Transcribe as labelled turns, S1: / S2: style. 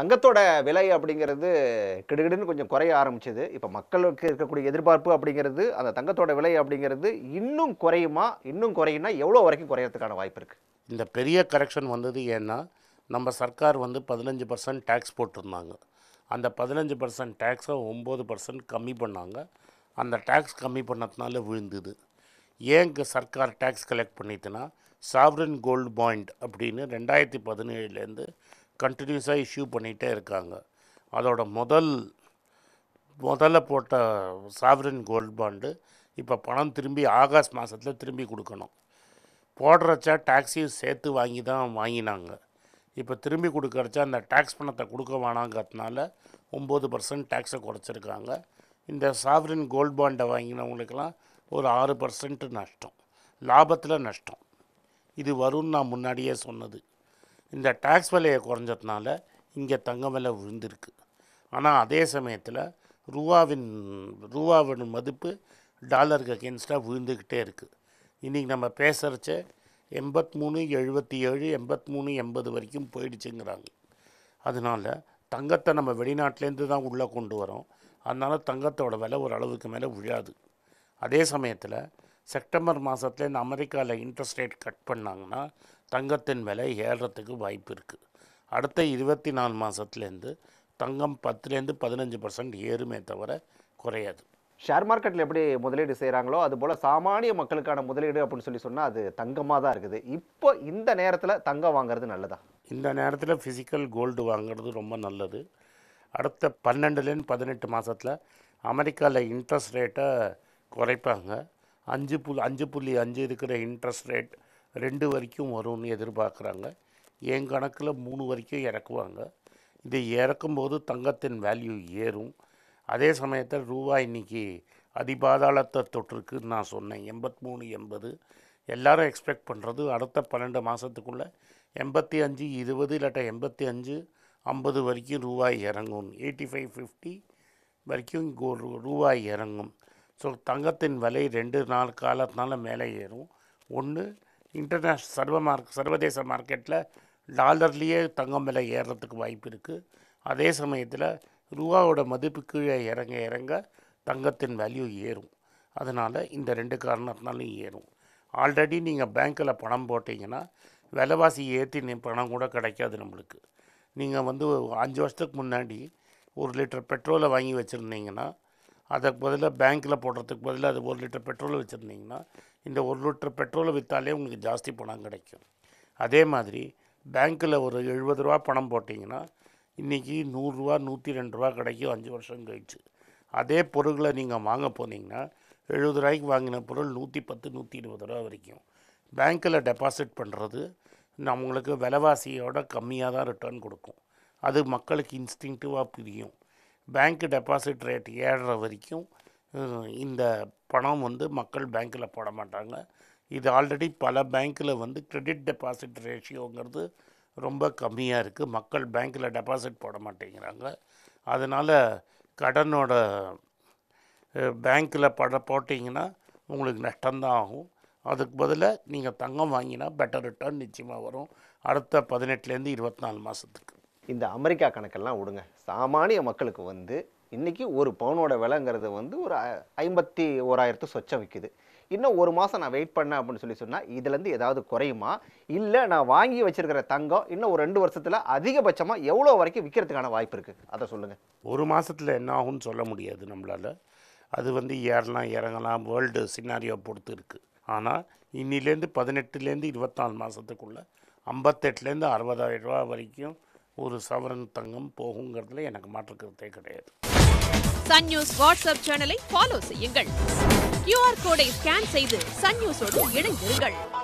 S1: தங்கத்தோட விலை அப்படிங்கிறது கிடுகிடுன்னு கொஞ்சம் குறைய ஆரம்பிச்சது இப்போ மக்களுக்கு இருக்கக்கூடிய எதிர்பார்ப்பு அப்படிங்கிறது அந்த தங்கத்தோட விலை அப்படிங்கிறது இன்னும் குறையுமா இன்னும் குறையும்னா எவ்வளோ வரைக்கும் குறையிறதுக்கான வாய்ப்பு இருக்குது இந்த பெரிய கரெக்ஷன் வந்தது ஏன்னா நம்ம சர்க்கார் வந்து பதினஞ்சு பர்சன்ட்
S2: டேக்ஸ் போட்டிருந்தாங்க அந்த பதினஞ்சு பர்சன்ட் டேக்ஸை ஒம்பது பர்சன்ட் கம்மி பண்ணாங்க அந்த டேக்ஸ் கம்மி பண்ணதுனால விழுந்தது ஏங்க சர்க்கார் டேக்ஸ் கலெக்ட் பண்ணிட்டுனா சாவரன் கோல்டு பாயிண்ட் அப்படின்னு ரெண்டாயிரத்தி பதினேழுலேருந்து கண்டினியூஸாக இஷ்யூ பண்ணிகிட்டே இருக்காங்க அதோட முதல் முதல்ல போட்ட சாவரின் கோல்டு பாண்டு இப்போ பணம் திரும்பி ஆகஸ்ட் மாதத்தில் திரும்பி கொடுக்கணும் போடுறச்சா டேக்ஸையும் சேர்த்து வாங்கி தான் வாங்கினாங்க இப்போ திரும்பி கொடுக்குறச்சா அந்த டேக்ஸ் பணத்தை கொடுக்க வேணாங்கிறதுனால ஒம்பது பர்சன்ட் டேக்ஸை குறைச்சிருக்காங்க இந்த சாவரின் கோல்டு பாண்டை வாங்கினவங்களுக்கெல்லாம் ஒரு ஆறு பர்சன்ட்டு நஷ்டம் லாபத்தில் நஷ்டம் இது வரும்னு நான் முன்னாடியே சொன்னது இந்த டேக்ஸ் விலையை குறைஞ்சதுனால இங்கே தங்க விலை விழுந்திருக்கு ஆனால் அதே சமயத்தில் ரூபாவின் ரூபாவின் மதிப்பு டாலருக்கு அகேன்ஸ்டாக விழுந்துக்கிட்டே இருக்குது இன்றைக்கி நம்ம பேசுகிறச்ச எண்பத்மூணு எழுபத்தி ஏழு எண்பத்மூணு எண்பது வரைக்கும் போயிடுச்சுங்கிறாங்க அதனால் தங்கத்தை நம்ம வெளிநாட்டிலேருந்து தான் உள்ளே கொண்டு வரோம் அதனால் தங்கத்தோட விலை ஓரளவுக்கு மேலே விழாது அதே சமயத்தில் செப்டம்பர் மாதத்துலேருந்து இந்த அமெரிக்காவில் இன்ட்ரெஸ்ட் ரேட் கட் பண்ணாங்கன்னா தங்கத்தின் விலை ஏறுறதுக்கு வாய்ப்பு இருக்குது அடுத்த இருபத்தி நாலு
S1: மாதத்துலேருந்து தங்கம் பத்துலேருந்து பதினஞ்சு பர்சன்ட் ஏறுமே தவிர குறையாது ஷேர் மார்க்கெட்டில் எப்படி முதலீடு செய்கிறாங்களோ அதுபோல் சாமானிய மக்களுக்கான முதலீடு அப்படின்னு சொல்லி சொன்னால் அது தங்கமாக தான் இருக்குது இப்போ இந்த நேரத்தில் தங்கம் வாங்குறது நல்லதா இந்த நேரத்தில் ஃபிசிக்கல் கோல்டு வாங்குறது
S2: ரொம்ப நல்லது அடுத்த பன்னெண்டுலேருந்து பதினெட்டு மாதத்தில் அமெரிக்காவில் இன்ட்ரெஸ்ட் ரேட்டை குறைப்பாங்க அஞ்சு புள்ளி அஞ்சு புள்ளி அஞ்சு இருக்கிற இன்ட்ரெஸ்ட் ரேட் ரெண்டு வரைக்கும் வரும்னு எதிர்பார்க்குறாங்க என் கணக்கில் மூணு வரைக்கும் இறக்குவாங்க இதை இறக்கும்போது தங்கத்தின் வேல்யூ ஏறும் அதே சமயத்தில் ரூபாய் இன்றைக்கி அதிபாதாளத்தை தொற்றுக்குன்னு நான் சொன்னேன் எண்பத்தி மூணு எண்பது எல்லாரும் எக்ஸ்பெக்ட் பண்ணுறது அடுத்த பன்னெண்டு மாதத்துக்குள்ளே எண்பத்தி அஞ்சு இருபது இல்லாட்ட எண்பத்தி அஞ்சு ஐம்பது வரைக்கும் ரூபாய் இறங்கும் எயிட்டி ஃபைவ் ஃபிஃப்டி வரைக்கும் ரூபாய் இறங்கும் ஸோ தங்கத்தின் விலை ரெண்டு நாள் காலத்தினால மேலே ஏறும் ஒன்று இன்டர்நேஷ்னல் சர்வ மார்க் சர்வதேச மார்க்கெட்டில் டாலர்லேயே தங்கம் விலை ஏறுறதுக்கு வாய்ப்பு இருக்குது அதே சமயத்தில் ரூபாவோட மதிப்பு கீழே இறங்க இறங்க தங்கத்தின் வேல்யூ ஏறும் அதனால் இந்த ரெண்டு காரணத்தினாலும் ஏறும் ஆல்ரெடி நீங்கள் பேங்க்கில் பணம் போட்டிங்கன்னா விலைவாசி ஏற்றி பணம் கூட கிடைக்காது நம்மளுக்கு நீங்கள் வந்து அஞ்சு வருஷத்துக்கு முன்னாடி ஒரு லிட்டர் பெட்ரோலை வாங்கி வச்சுருந்தீங்கன்னா அதுக்கு பதிலாக பேங்க்கில் போடுறதுக்கு பதிலாக அது ஒரு லிட்டர் பெட்ரோல் வச்சுருந்தீங்கன்னா இந்த ஒரு லிட்டர் பெட்ரோலை விற்றாலே உங்களுக்கு ஜாஸ்தி பணம் கிடைக்கும் அதே மாதிரி பேங்க்கில் ஒரு எழுபது ரூபா பணம் போட்டிங்கன்னா இன்றைக்கி நூறுரூவா நூற்றி ரெண்டு ரூபா கிடைக்கும் அஞ்சு வருஷம் கழிச்சு அதே பொருட்களை நீங்கள் வாங்க போனீங்கன்னா எழுபது ரூபாய்க்கு வாங்கின பொருள் நூற்றி பத்து நூற்றி இருபது ரூபா வரைக்கும் பேங்க்கில் டெபாசிட் பண்ணுறது நம்மளுக்கு விலைவாசியோட கம்மியாக தான் ரிட்டர்ன் கொடுக்கும் அது மக்களுக்கு இன்ஸ்டிங்டிவாக பிரியும் பேங்க்கு டெபாசிட் ரேட் ஏழுற வரைக்கும் இந்த பணம் வந்து மக்கள் பேங்க்கில் போட மாட்டாங்க இது ஆல்ரெடி பல பேங்க்கில் வந்து கிரெடிட் டெபாசிட் ரேஷியோங்கிறது ரொம்ப கம்மியாக இருக்குது மக்கள் பேங்க்கில் டெபாசிட் போட மாட்டேங்கிறாங்க அதனால் கடனோட பேங்க்கில் பட போட்டிங்கன்னா உங்களுக்கு நஷ்டம்தான் ஆகும் அதுக்கு பதிலாக நீங்கள் தங்கம் வாங்கினா
S1: பெட்டர் ரிட்டர்ன் நிச்சயமாக வரும் அடுத்த பதினெட்டுலேருந்து இருபத்தி நாலு மாதத்துக்கு இந்த அமெரிக்கா கணக்கெல்லாம் விடுங்க சாமானிய மக்களுக்கு வந்து இன்றைக்கி ஒரு பவுனோட விலைங்கிறது வந்து ஒரு ஐம்பத்தி ஓராயிரத்து சொச்சம் விற்குது இன்னும் ஒரு மாதம் நான் வெயிட் பண்ணேன் அப்படின்னு சொல்லி சொன்னால் இதுலேருந்து ஏதாவது குறையுமா இல்லை நான் வாங்கி வச்சுருக்கிற தங்கம் இன்னும் ஒரு ரெண்டு வருஷத்தில் அதிகபட்சமாக எவ்வளோ வரைக்கும் விற்கிறதுக்கான வாய்ப்பு இருக்குது அதை சொல்லுங்கள் ஒரு மாதத்தில் என்ன ஆகும்னு சொல்ல முடியாது நம்மளால் அது வந்து
S2: ஏறலாம் இறங்கலாம் வேர்ல்டு சினாரியோ பொறுத்து இருக்குது ஆனால் இன்னிலேருந்து பதினெட்டுலேருந்து இருபத்தாலு மாதத்துக்குள்ளே ஐம்பத்தெட்டுலேருந்து அறுபதாயிரம் ரூபா வரைக்கும் ஒரு சவரன் தங்கம் போகுங்கிறதுல எனக்கு மாற்றுக்கிறதே கிடையாது
S1: சன் நியூஸ் வாட்ஸ்அப் சேனலை ஃபாலோ செய்யுங்கள் கியூஆர் கோடை ஸ்கேன் செய்து சன் நியூஸோடு இணைந்திருங்கள்